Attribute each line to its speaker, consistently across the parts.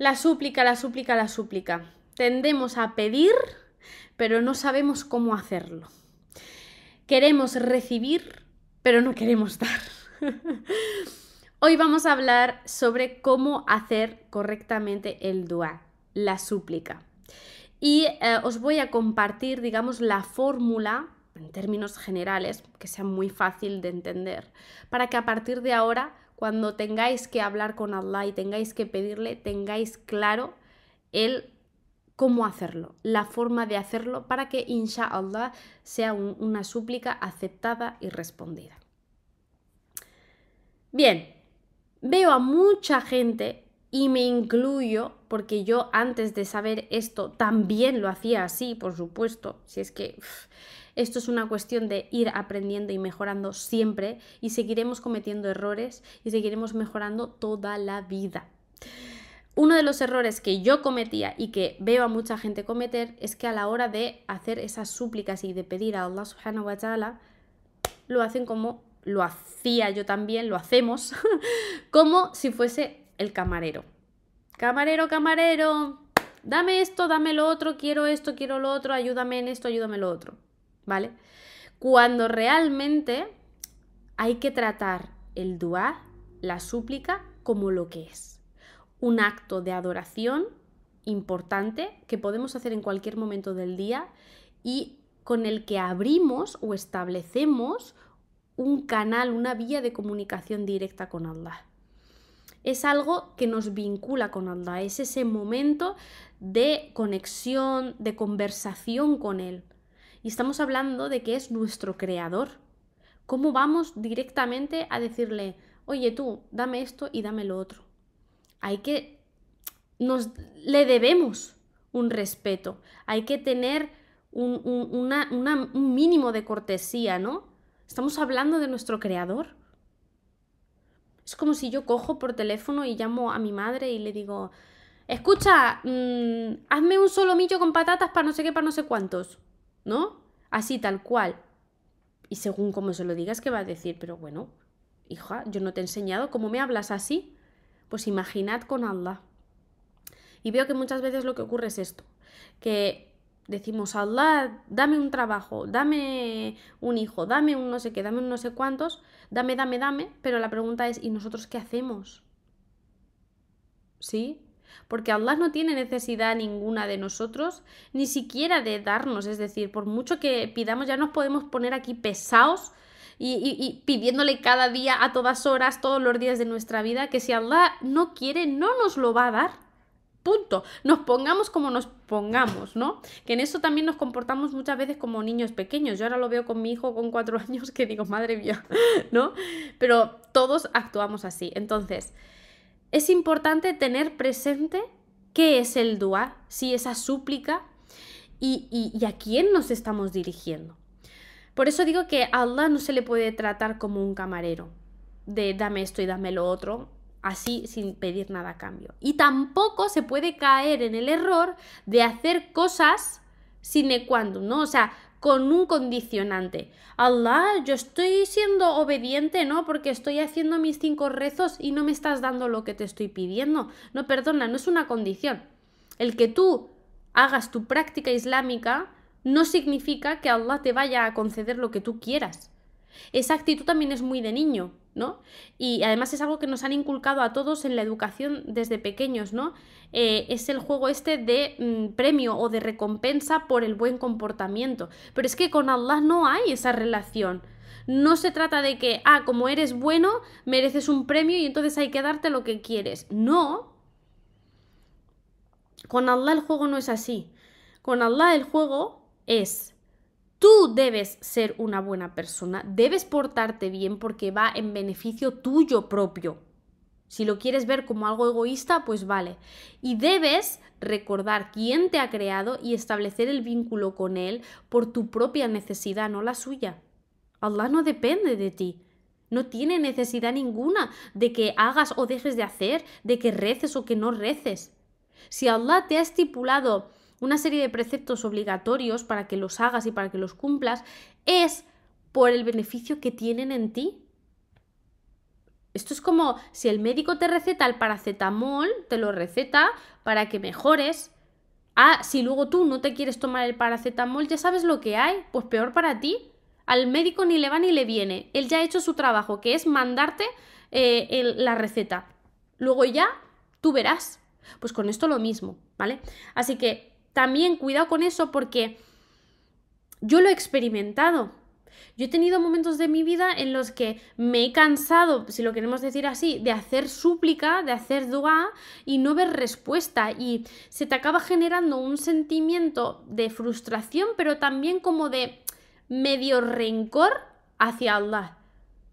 Speaker 1: La súplica, la súplica, la súplica. Tendemos a pedir, pero no sabemos cómo hacerlo. Queremos recibir, pero no queremos dar. Hoy vamos a hablar sobre cómo hacer correctamente el dua, la súplica. Y eh, os voy a compartir, digamos, la fórmula en términos generales, que sea muy fácil de entender, para que a partir de ahora cuando tengáis que hablar con Allah y tengáis que pedirle, tengáis claro el cómo hacerlo, la forma de hacerlo para que Insha'Allah sea una súplica aceptada y respondida. Bien, veo a mucha gente y me incluyo, porque yo antes de saber esto también lo hacía así, por supuesto, si es que esto es una cuestión de ir aprendiendo y mejorando siempre y seguiremos cometiendo errores y seguiremos mejorando toda la vida. Uno de los errores que yo cometía y que veo a mucha gente cometer es que a la hora de hacer esas súplicas y de pedir a Allah subhanahu wa ta'ala, lo hacen como lo hacía yo también, lo hacemos, como si fuese el camarero. Camarero, camarero, dame esto, dame lo otro, quiero esto, quiero lo otro, ayúdame en esto, ayúdame lo otro. ¿vale? Cuando realmente hay que tratar el dua, la súplica, como lo que es. Un acto de adoración importante que podemos hacer en cualquier momento del día y con el que abrimos o establecemos un canal, una vía de comunicación directa con Allah. Es algo que nos vincula con Allah, es ese momento de conexión, de conversación con Él. Y estamos hablando de que es nuestro creador. ¿Cómo vamos directamente a decirle, oye tú, dame esto y dame lo otro? Hay que... Nos, le debemos un respeto. Hay que tener un, un, mínimo de cortesía, ¿no? Estamos hablando de nuestro creador. Es como si yo cojo por teléfono y llamo a mi madre y le digo, escucha, mm, hazme un solomillo con patatas para no sé qué, para no sé cuántos. ¿no? Así tal cual. Y según cómo se lo digas, que va a decir, pero bueno, hija, yo no te he enseñado, ¿cómo me hablas así? Pues imaginad con Allah. Y veo que muchas veces lo que ocurre es esto, que decimos, Allah, dame un trabajo, dame un hijo, dame un no sé qué, dame un no sé cuántos, dame, dame, dame, pero la pregunta es, ¿y nosotros qué hacemos? ¿Sí? porque Allah no tiene necesidad ninguna de nosotros, ni siquiera de darnos, es decir, por mucho que pidamos, ya nos podemos poner aquí pesados y, pidiéndole cada día, a todas horas, todos los días de nuestra vida, que si Allah no quiere, no nos lo va a dar. Punto. Nos pongamos como nos pongamos, ¿no? Que en eso también nos comportamos muchas veces como niños pequeños. Yo ahora lo veo con mi hijo con cuatro años que digo, madre mía, ¿no? Pero todos actuamos así. Entonces, es importante tener presente qué es el dua, si esa súplica y, a quién nos estamos dirigiendo. Por eso digo que a Allah no se le puede tratar como un camarero, de dame esto y dame lo otro, así sin pedir nada a cambio. Y tampoco se puede caer en el error de hacer cosas sin cuando, ¿no? O sea, con un condicionante. Allah, yo estoy siendo obediente, ¿no? Porque estoy haciendo mis cinco rezos y no me estás dando lo que te estoy pidiendo. No, perdona, no es una condición. El que tú hagas tu práctica islámica no significa que Allah te vaya a conceder lo que tú quieras. Esa actitud también es muy de niño, ¿no? Y además es algo que nos han inculcado a todos en la educación desde pequeños, ¿no? Eh, es el juego este de mm, premio o de recompensa por el buen comportamiento. Pero es que con Allah no hay esa relación. No se trata de que, ah, como eres bueno, mereces un premio y entonces hay que darte lo que quieres. No. Con Allah el juego no es así. Con Allah el juego es Tú debes ser una buena persona, debes portarte bien porque va en beneficio tuyo propio. Si lo quieres ver como algo egoísta, pues vale. Y debes recordar quién te ha creado y establecer el vínculo con él por tu propia necesidad, no la suya. Allah no depende de ti. No tiene necesidad ninguna de que hagas o dejes de hacer, de que reces o que no reces. Si Allah te ha estipulado una serie de preceptos obligatorios para que los hagas y para que los cumplas, es por el beneficio que tienen en ti. Esto es como si el médico te receta el paracetamol, te lo receta para que mejores. Ah, si luego tú no te quieres tomar el paracetamol, ya sabes lo que hay, pues peor para ti. Al médico ni le va ni le viene. Él ya ha hecho su trabajo, que es mandarte eh, la receta. Luego ya tú verás. Pues con esto lo mismo, ¿vale? Así que también cuidado con eso porque yo lo he experimentado. Yo he tenido momentos de mi vida en los que me he cansado, si lo queremos decir así, de hacer súplica, de hacer dua y no ver respuesta. Y se te acaba generando un sentimiento de frustración, pero también como de medio rencor hacia Allah,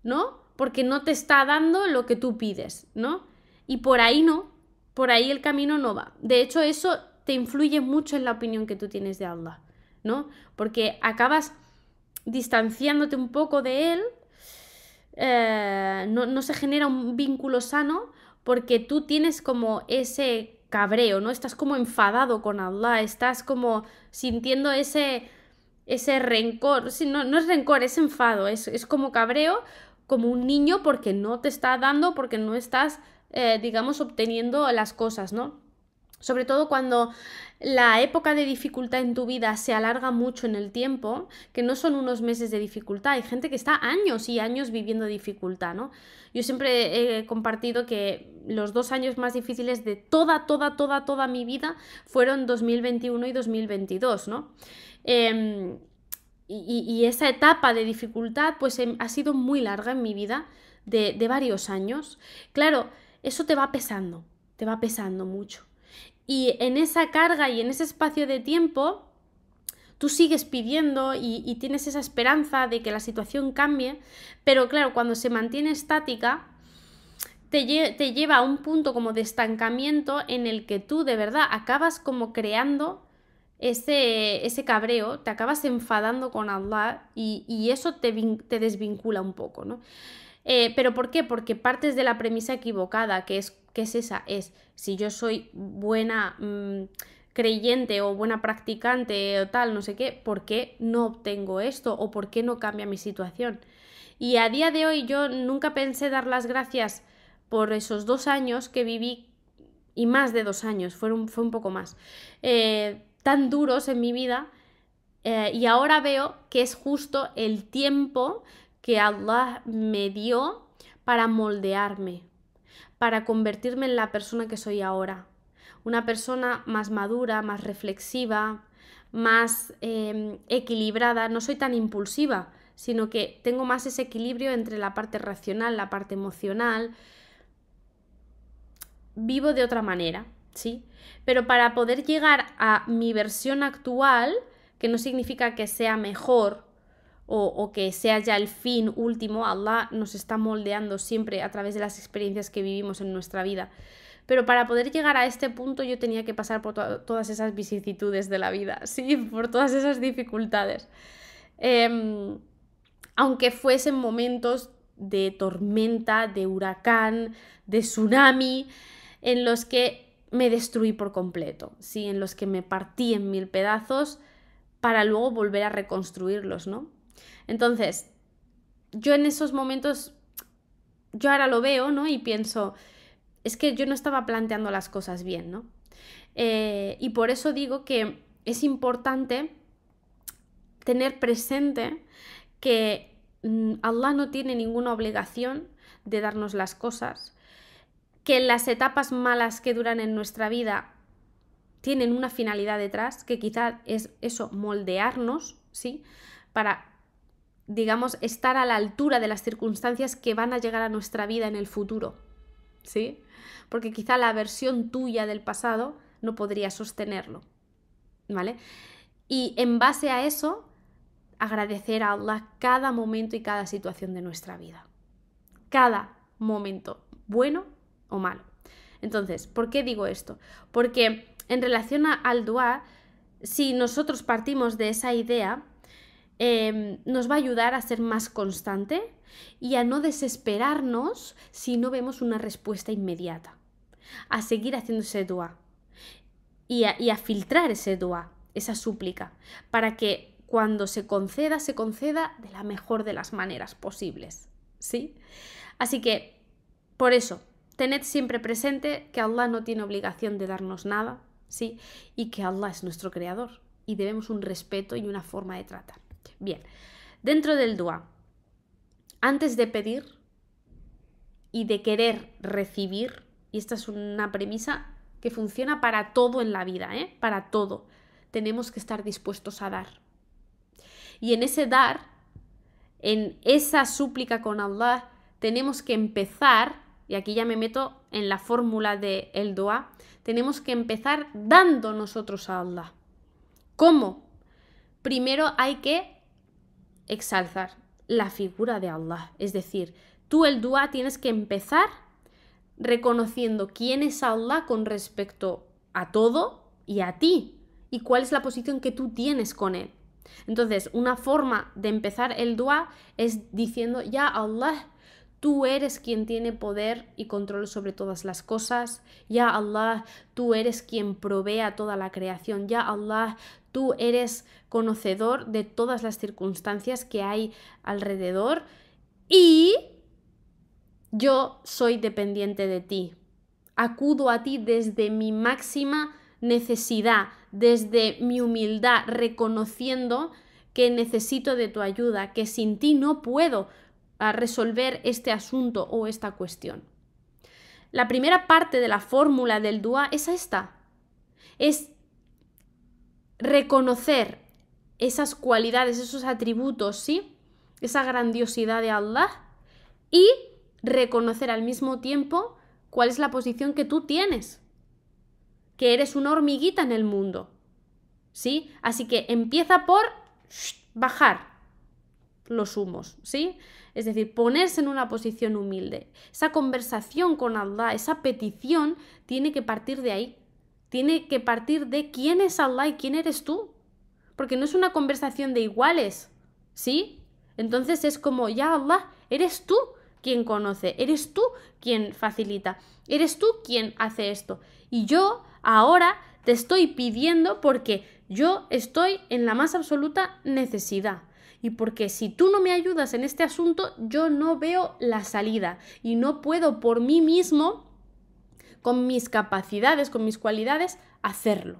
Speaker 1: ¿no? Porque no te está dando lo que tú pides, ¿no? Y por ahí no, por ahí el camino no va. De hecho, eso te influye mucho en la opinión que tú tienes de Allah, ¿no? Porque acabas distanciándote un poco de él, eh, no, se genera un vínculo sano porque tú tienes como ese cabreo, ¿no? Estás como enfadado con Allah, estás como sintiendo ese, ese rencor, no, no, es rencor, es enfado, es, como cabreo, como un niño porque no te está dando, porque no estás, eh, digamos, obteniendo las cosas, ¿no? Sobre todo cuando la época de dificultad en tu vida se alarga mucho en el tiempo, que no son unos meses de dificultad, hay gente que está años y años viviendo dificultad, ¿no? Yo siempre he compartido que los dos años más difíciles de toda, toda, toda, toda mi vida fueron 2021 y 2022, ¿no? Em, y, esa etapa de dificultad pues em, ha sido muy larga en mi vida, de varios años. Claro, eso te va pesando, te va pesando mucho. Y en esa carga y en ese espacio de tiempo, tú sigues pidiendo y, tienes esa esperanza de que la situación cambie, pero claro, cuando se mantiene estática, te, lleva a un punto como de estancamiento en el que tú de verdad acabas como creando ese, ese, cabreo, te acabas enfadando con Allah y, eso te, te, desvincula un poco, ¿no? Eh, ¿Pero por qué? Porque partes de la premisa equivocada, que es, es esa, es si yo soy buena mm, creyente o buena practicante o tal, no sé qué, ¿por qué no obtengo esto o por qué no cambia mi situación? Y a día de hoy yo nunca pensé dar las gracias por esos dos años que viví y más de dos años, fue un, fue un poco más, eh, tan duros en mi vida eh, y ahora veo que es justo el tiempo que Allah me dio para moldearme, para convertirme en la persona que soy ahora. Una persona más madura, más reflexiva, más em, equilibrada. No soy tan impulsiva, sino que tengo más ese equilibrio entre la parte racional, la parte emocional. Vivo de otra manera, ¿sí? Pero para poder llegar a mi versión actual, que no significa que sea mejor, o, que sea ya el fin último, Allah nos está moldeando siempre a través de las experiencias que vivimos en nuestra vida. Pero para poder llegar a este punto yo tenía que pasar por todas esas vicisitudes de la vida, sí, por todas esas dificultades. Em, aunque fuesen momentos de tormenta, de huracán, de tsunami, en los que me destruí por completo, ¿sí? en los que me partí en mil pedazos para luego volver a reconstruirlos, ¿no? Entonces, yo en esos momentos, yo ahora lo veo, ¿no? Y pienso, es que yo no estaba planteando las cosas bien, ¿no? Eh, y por eso digo que es importante tener presente que mm, Allah no tiene ninguna obligación de darnos las cosas, que las etapas malas que duran en nuestra vida tienen una finalidad detrás, que quizá es eso, moldearnos, ¿sí? Para digamos, estar a la altura de las circunstancias que van a llegar a nuestra vida en el futuro. ¿Sí? Porque quizá la versión tuya del pasado no podría sostenerlo. ¿Vale? Y en base a eso, agradecer a Allah cada momento y cada situación de nuestra vida. Cada momento, bueno o malo. Entonces, ¿por qué digo esto? Porque en relación al dua, si nosotros partimos de esa idea, Em, nos va a ayudar a ser más constante y a no desesperarnos si no vemos una respuesta inmediata. A seguir haciendo ese dua y a, filtrar ese dua, esa súplica, para que cuando se conceda, se conceda de la mejor de las maneras posibles. ¿Sí? Así que, por eso, tened siempre presente que Allah no tiene obligación de darnos nada, ¿sí? Y que Allah es nuestro creador y debemos un respeto y una forma de tratar. Bien, dentro del DUA, antes de pedir y de querer recibir, y esta es una premisa que funciona para todo en la vida, ¿eh? para todo, tenemos que estar dispuestos a dar. Y en ese dar, en esa súplica con Allah, tenemos que empezar, y aquí ya me meto en la fórmula de el Dua, tenemos que empezar dando nosotros a Allah. ¿Cómo? Primero hay que exalzar la figura de Allah. Es decir, tú el dua tienes que empezar reconociendo quién es Allah con respecto a todo y a ti, y cuál es la posición que tú tienes con él. Entonces, una forma de empezar el dua es diciendo, ya Allah, Tú eres quien tiene poder y control sobre todas las cosas. Ya Allah, tú eres quien provee a toda la creación. Ya Allah, tú eres conocedor de todas las circunstancias que hay alrededor. Y yo soy dependiente de ti. Acudo a ti desde mi máxima necesidad, desde mi humildad, reconociendo que necesito de tu ayuda, que sin ti no puedo, a resolver este asunto o esta cuestión. La primera parte de la fórmula del DUA es esta. Es reconocer esas cualidades, esos atributos, ¿sí? Esa grandiosidad de Allah y reconocer al mismo tiempo cuál es la posición que tú tienes. Que eres una hormiguita en el mundo. ¿Sí? Así que empieza por bajar los humos, ¿sí? Es decir, ponerse en una posición humilde. Esa conversación con Allah, esa petición, tiene que partir de ahí. Tiene que partir de quién es Allah y quién eres tú. Porque no es una conversación de iguales, ¿sí? Entonces es como, ya Allah, eres tú quien conoce, eres tú quien facilita, eres tú quien hace esto. Y yo ahora te estoy pidiendo porque yo estoy en la más absoluta necesidad y porque si tú no me ayudas en este asunto, yo no veo la salida y no puedo por mí mismo, con mis capacidades, con mis cualidades, hacerlo.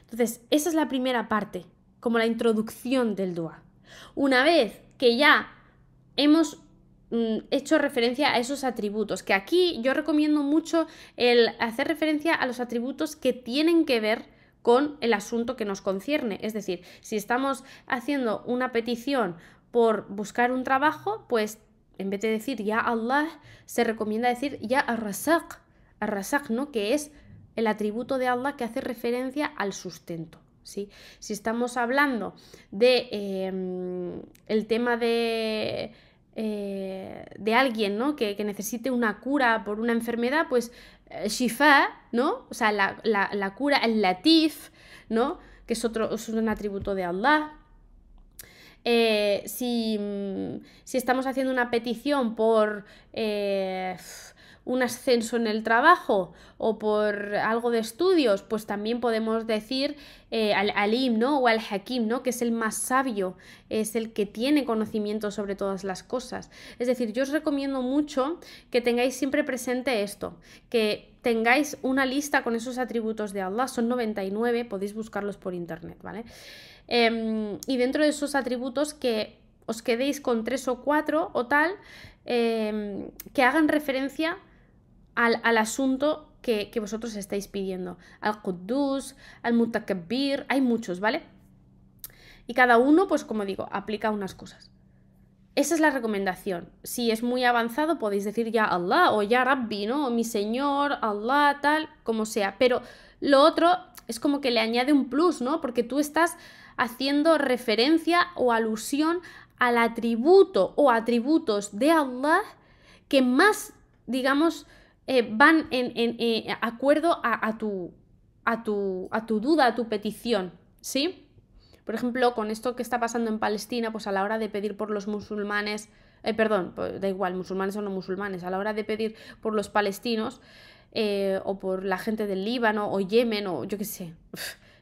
Speaker 1: Entonces, esa es la primera parte, como la introducción del DUA. Una vez que ya hemos mm, hecho referencia a esos atributos, que aquí yo recomiendo mucho el hacer referencia a los atributos que tienen que ver con el asunto que nos concierne. Es decir, si estamos haciendo una petición por buscar un trabajo, pues en vez de decir ya Allah, se recomienda decir ya Ar-Rasak ¿no? Que es el atributo de Allah que hace referencia al sustento. Si estamos hablando de em, el tema de eh, de alguien ¿no? que, necesite una cura por una enfermedad, pues Shifa, ¿no? O sea, la, cura, el latif, ¿no? Que es otro, es un atributo de Allah. Eh, si, mm, si, estamos haciendo una petición por eh, un ascenso en el trabajo o por algo de estudios, pues también podemos decir eh, al alim, O al hakim, ¿no? Que es el más sabio, es el que tiene conocimiento sobre todas las cosas. Es decir, yo os recomiendo mucho que tengáis siempre presente esto, que tengáis una lista con esos atributos de Allah, son 99, podéis buscarlos por internet, ¿vale? Em, y dentro de esos atributos que os quedéis con tres o cuatro o tal, em, que hagan referencia al, asunto que, que, vosotros estáis pidiendo. Al Quddus, al Mutakabir, hay muchos, ¿vale? Y cada uno, pues como digo, aplica unas cosas. Esa es la recomendación. Si es muy avanzado, podéis decir ya Allah o ya Rabbi, ¿no? O mi Señor, Allah, tal, como sea. Pero lo otro es como que le añade un plus, ¿no? Porque tú estás haciendo referencia o alusión al atributo o atributos de Allah que más, digamos, eh, van en, eh, acuerdo a, tu, duda, a tu petición, ¿sí? Por ejemplo, con esto que está pasando en Palestina, pues a la hora de pedir por los musulmanes, eh, perdón, pues da igual, musulmanes o no musulmanes, a la hora de pedir por los palestinos o por la gente del Líbano o Yemen o yo qué sé,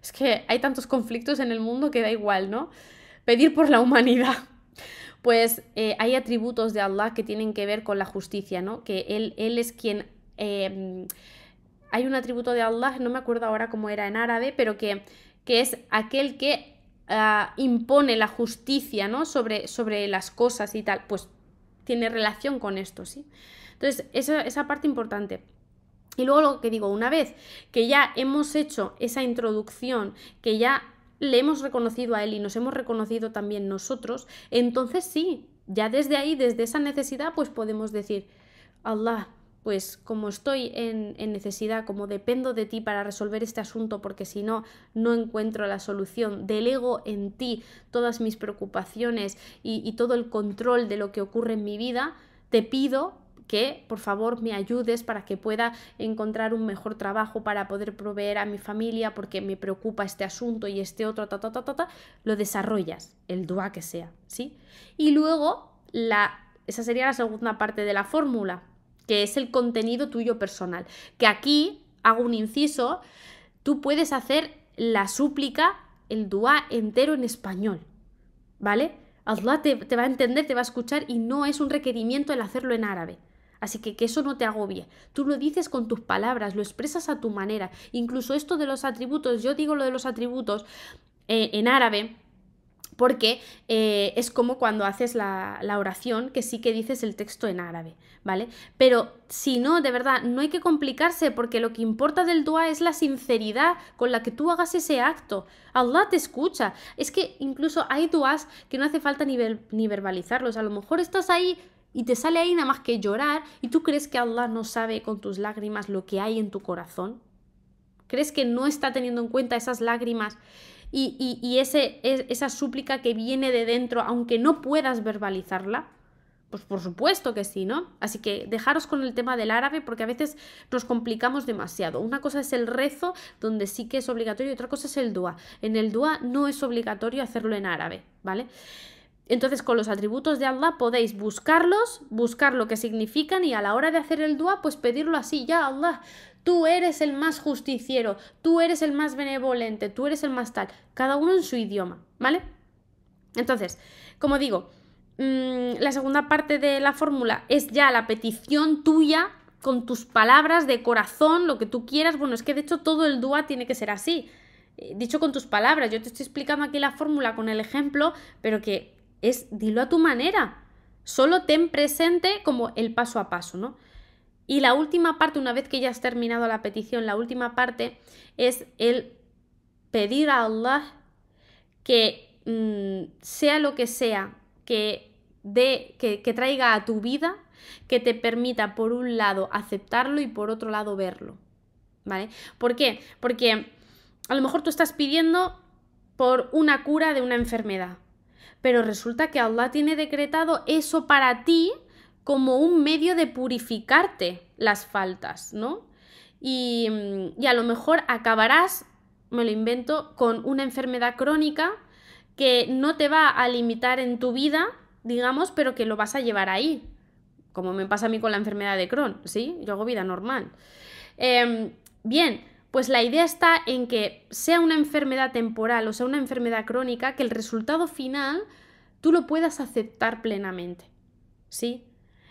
Speaker 1: es que hay tantos conflictos en el mundo que da igual, ¿no? Pedir por la humanidad. Pues hay atributos de Allah que tienen que ver con la justicia, ¿no? Que él es quien Em, hay un atributo de Allah, no me acuerdo ahora cómo era en árabe, pero que, que es aquel que ah, impone la justicia sobre, sobre las cosas y tal, pues tiene relación con esto, ¿sí? Entonces, esa, esa parte importante. Y luego lo que digo, una vez que ya hemos hecho esa introducción, que ya le hemos reconocido a él y nos hemos reconocido también nosotros, entonces sí, ya desde ahí, desde esa necesidad, pues podemos decir, Allah, pues como estoy en, necesidad, como dependo de ti para resolver este asunto, porque si no, no encuentro la solución, delego en ti todas mis preocupaciones y, todo el control de lo que ocurre en mi vida, te pido que por favor me ayudes para que pueda encontrar un mejor trabajo para poder proveer a mi familia porque me preocupa este asunto y este otro, ta, ta, ta, ta, lo desarrollas, el DUA que sea, ¿sí? Y luego, la, esa sería la segunda parte de la fórmula que es el contenido tuyo personal. Que aquí, hago un inciso, tú puedes hacer la súplica, el dua entero en español, ¿vale? Allah te, va a entender, te va a escuchar y no es un requerimiento el hacerlo en árabe. Así que que eso no te agobie. Tú lo dices con tus palabras, lo expresas a tu manera. Incluso esto de los atributos, yo digo lo de los atributos eh, en árabe, porque eh, es como cuando haces la, oración, que sí que dices el texto en árabe, ¿vale? Pero si no, de verdad, no hay que complicarse, porque lo que importa del dua es la sinceridad con la que tú hagas ese acto. Allah te escucha. Es que incluso hay duas que no hace falta ni, ni verbalizarlos. A lo mejor estás ahí y te sale ahí nada más que llorar y tú crees que Allah no sabe con tus lágrimas lo que hay en tu corazón. ¿Crees que no está teniendo en cuenta esas lágrimas? y, y, y ese, es, esa súplica que viene de dentro, aunque no puedas verbalizarla? Pues por supuesto que sí, ¿no? Así que dejaros con el tema del árabe porque a veces nos complicamos demasiado. Una cosa es el rezo, donde sí que es obligatorio, y otra cosa es el dua. En el dua no es obligatorio hacerlo en árabe, ¿vale? Entonces, con los atributos de Allah podéis buscarlos, buscar lo que significan y a la hora de hacer el dua, pues pedirlo así, ya Allah, tú eres el más justiciero, tú eres el más benevolente, tú eres el más tal, cada uno en su idioma, ¿vale? Entonces, como digo, mm, la segunda parte de la fórmula es ya la petición tuya con tus palabras de corazón, lo que tú quieras. Bueno, es que de hecho todo el DUA tiene que ser así. Eh, dicho con tus palabras, yo te estoy explicando aquí la fórmula con el ejemplo, pero que es dilo a tu manera. Solo ten presente como el paso a paso, ¿no? Y la última parte, una vez que ya has terminado la petición, la última parte es el pedir a Allah que mm, sea lo que sea, que, de, que, traiga a tu vida, que te permita por un lado aceptarlo y por otro lado verlo. ¿Vale? ¿Por qué? Porque a lo mejor tú estás pidiendo por una cura de una enfermedad, pero resulta que Allah tiene decretado eso para ti como un medio de purificarte las faltas, ¿no? Mm, y, a lo mejor acabarás, me lo invento, con una enfermedad crónica que no te va a limitar en tu vida, digamos, pero que lo vas a llevar ahí, como me pasa a mí con la enfermedad de Crohn, ¿sí? Yo hago vida normal. Em, bien, pues la idea está en que sea una enfermedad temporal o sea una enfermedad crónica, que el resultado final tú lo puedas aceptar plenamente, ¿sí?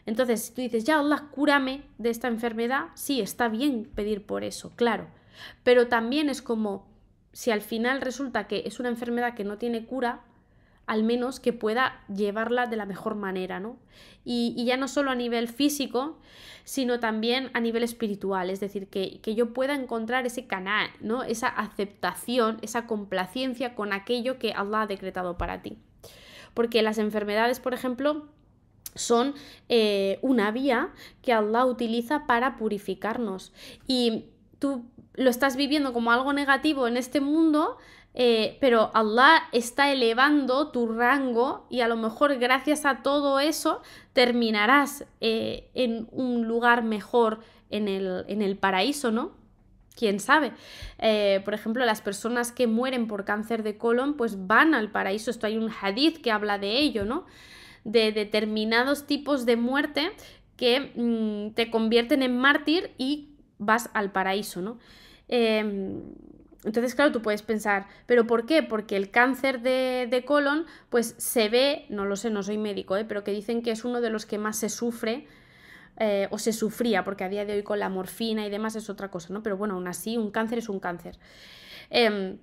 Speaker 1: Entonces, si tú dices, ya Allah, cúrame de esta enfermedad, sí, está bien pedir por eso, claro. Pero también es como, si al final resulta que es una enfermedad que no tiene cura, al menos que pueda llevarla de la mejor manera, ¿no? Y, ya no solo a nivel físico, sino también a nivel espiritual, es decir, que, que yo pueda encontrar ese canal, ¿no? Esa aceptación, esa complacencia con aquello que Allah ha decretado para ti. Porque las enfermedades, por ejemplo, son eh, una vía que Allah utiliza para purificarnos. Y tú lo estás viviendo como algo negativo en este mundo, eh, pero Allah está elevando tu rango y a lo mejor gracias a todo eso terminarás eh, en un lugar mejor en el, paraíso, ¿no? Quién sabe. por ejemplo, las personas que mueren por cáncer de colon, pues van al paraíso. Esto hay un hadith que habla de ello, ¿no? de determinados tipos de muerte que mm, te convierten en mártir y vas al paraíso, ¿no? Em, entonces, claro, tú puedes pensar, ¿pero por qué? Porque el cáncer de, colon, pues se ve, no lo sé, no soy médico, ¿eh? pero que dicen que es uno de los que más se sufre eh, o se sufría, porque a día de hoy con la morfina y demás es otra cosa, ¿no? Pero bueno, aún así, un cáncer es un cáncer. Em,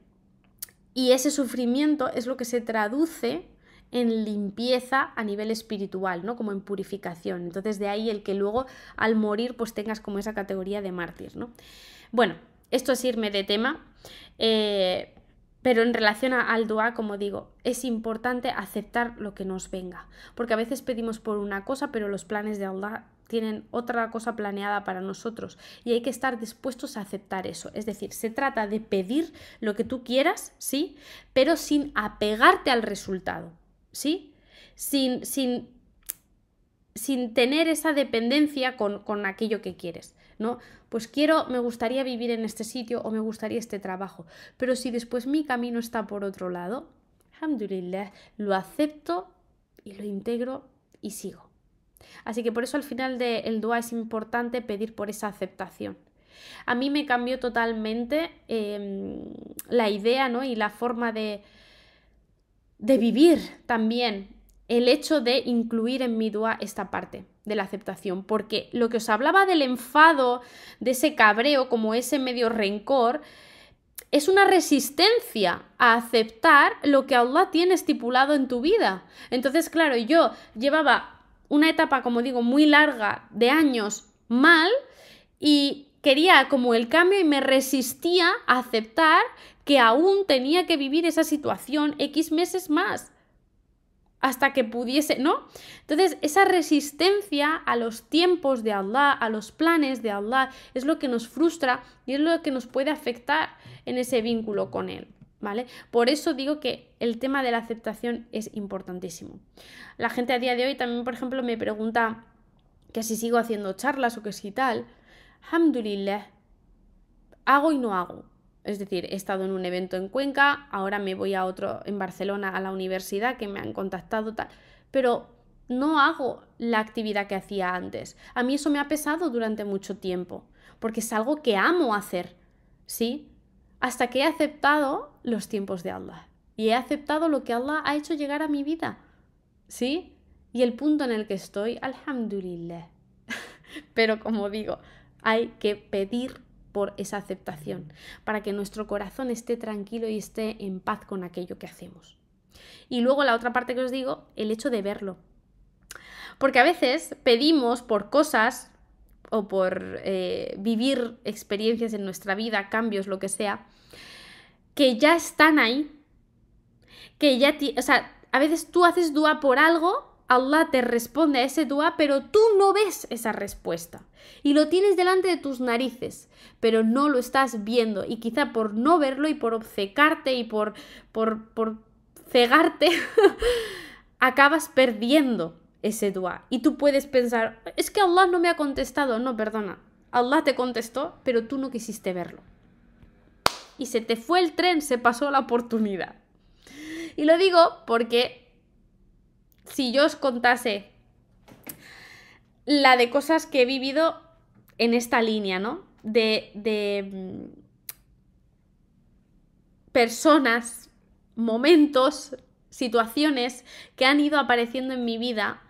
Speaker 1: y ese sufrimiento es lo que se traduce en limpieza a nivel espiritual, ¿no? Como en purificación. Entonces de ahí el que luego al morir pues tengas como esa categoría de mártir, ¿no? Bueno, esto es irme de tema. Eh, pero en relación al dua, como digo, es importante aceptar lo que nos venga, porque a veces pedimos por una cosa, pero los planes de Allah tienen otra cosa planeada para nosotros y hay que estar dispuestos a aceptar eso. Es decir, se trata de pedir lo que tú quieras, sí, pero sin apegarte al resultado. ¿sí? Sin, sin, sin tener esa dependencia con, con, aquello que quieres, ¿no? Pues quiero, me gustaría vivir en este sitio o me gustaría este trabajo, pero si después mi camino está por otro lado, alhamdulillah, lo acepto y lo integro y sigo. Así que por eso al final del dua es importante pedir por esa aceptación. A mí me cambió totalmente em, la idea ¿no? y la forma de, de vivir también el hecho de incluir en mi dua esta parte de la aceptación, porque lo que os hablaba del enfado, de ese cabreo, como ese medio rencor, es una resistencia a aceptar lo que Allah tiene estipulado en tu vida. Entonces, claro, yo llevaba una etapa, como digo, muy larga de años mal y quería como el cambio y me resistía a aceptar que aún tenía que vivir esa situación X meses más hasta que pudiese, ¿no? Entonces, esa resistencia a los tiempos de Allah, a los planes de Allah, es lo que nos frustra y es lo que nos puede afectar en ese vínculo con Él, ¿vale? Por eso digo que el tema de la aceptación es importantísimo. La gente a día de hoy también, por ejemplo, me pregunta que si sigo haciendo charlas o que si tal. Alhamdulillah, hago y no hago. Es decir, he estado en un evento en Cuenca, ahora me voy a otro en Barcelona a la universidad que me han contactado tal, pero no hago la actividad que hacía antes. A mí eso me ha pesado durante mucho tiempo, porque es algo que amo hacer, ¿sí? Hasta que he aceptado los tiempos de Allah y he aceptado lo que Allah ha hecho llegar a mi vida, ¿sí? Y el punto en el que estoy, alhamdulillah. pero como digo, hay que pedir por esa aceptación, para que nuestro corazón esté tranquilo y esté en paz con aquello que hacemos. Y luego la otra parte que os digo, el hecho de verlo. Porque a veces pedimos por cosas o por eh, vivir experiencias en nuestra vida, cambios, lo que sea, que ya están ahí, que ya, o sea, a veces tú haces duda por algo Allah te responde a ese dua, pero tú no ves esa respuesta. Y lo tienes delante de tus narices, pero no lo estás viendo. Y quizá por no verlo y por obcecarte y por, por, por cegarte, acabas perdiendo ese dua. Y tú puedes pensar, es que Allah no me ha contestado. No, perdona. Allah te contestó, pero tú no quisiste verlo. Y se te fue el tren, se pasó la oportunidad. Y lo digo porque si yo os contase la de cosas que he vivido en esta línea, ¿no? De, de mm, personas, momentos, situaciones que han ido apareciendo en mi vida,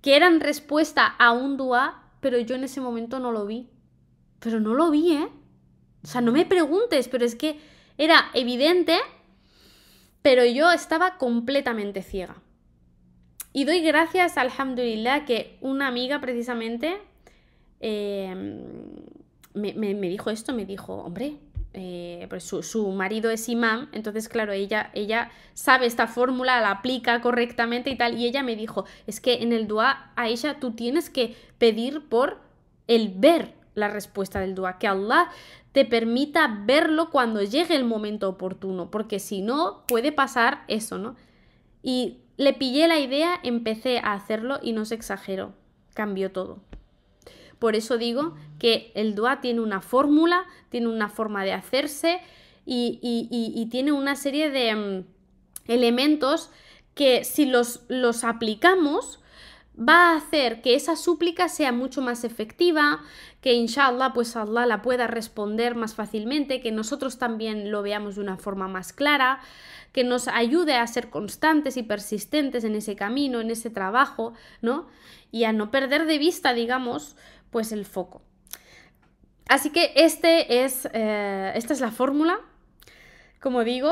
Speaker 1: que eran respuesta a un dua, pero yo en ese momento no lo vi. Pero no lo vi, ¿eh? O sea, no me preguntes, pero es que era evidente, pero yo estaba completamente ciega. Y doy gracias, alhamdulillah, que una amiga precisamente em, me, dijo esto, me dijo, hombre, eh, pues su, marido es imán. entonces claro, ella, ella sabe esta fórmula, la aplica correctamente y tal, y ella me dijo, es que en el dua, ella tú tienes que pedir por el ver la respuesta del dua, que Allah te permita verlo cuando llegue el momento oportuno, porque si no, puede pasar eso, ¿no? Y le pillé la idea, empecé a hacerlo y no se exageró. Cambió todo. Por eso digo que el DUA tiene una fórmula, tiene una forma de hacerse y, tiene una serie de mm, elementos que si los, los aplicamos va a hacer que esa súplica sea mucho más efectiva, que inshallah pues Allah la pueda responder más fácilmente, que nosotros también lo veamos de una forma más clara, que nos ayude a ser constantes y persistentes en ese camino, en ese trabajo, ¿no? Y a no perder de vista, digamos, pues el foco. Así que este es, eh, esta es la fórmula, como digo,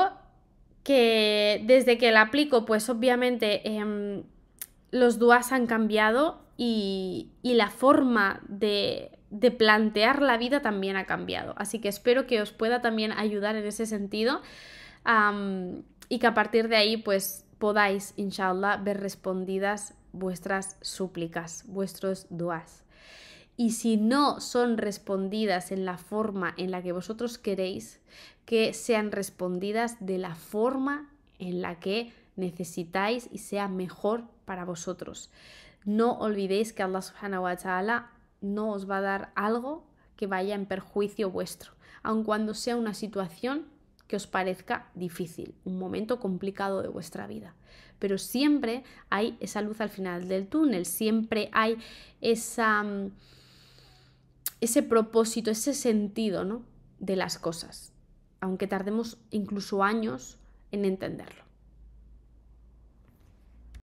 Speaker 1: que desde que la aplico, pues obviamente... Em, los duas han cambiado y, la forma de, de, plantear la vida también ha cambiado. Así que espero que os pueda también ayudar en ese sentido y que a partir de ahí pues podáis, inshallah, ver respondidas vuestras súplicas, vuestros duas. Y si no son respondidas en la forma en la que vosotros queréis, que sean respondidas de la forma en la que necesitáis y sea mejor para vosotros. No olvidéis que Allah subhanahu wa ta'ala no os va a dar algo que vaya en perjuicio vuestro, aun cuando sea una situación que os parezca difícil, un momento complicado de vuestra vida. Pero siempre hay esa luz al final del túnel, siempre hay mm, ese propósito, ese sentido de las cosas, aunque tardemos incluso años en entenderlo.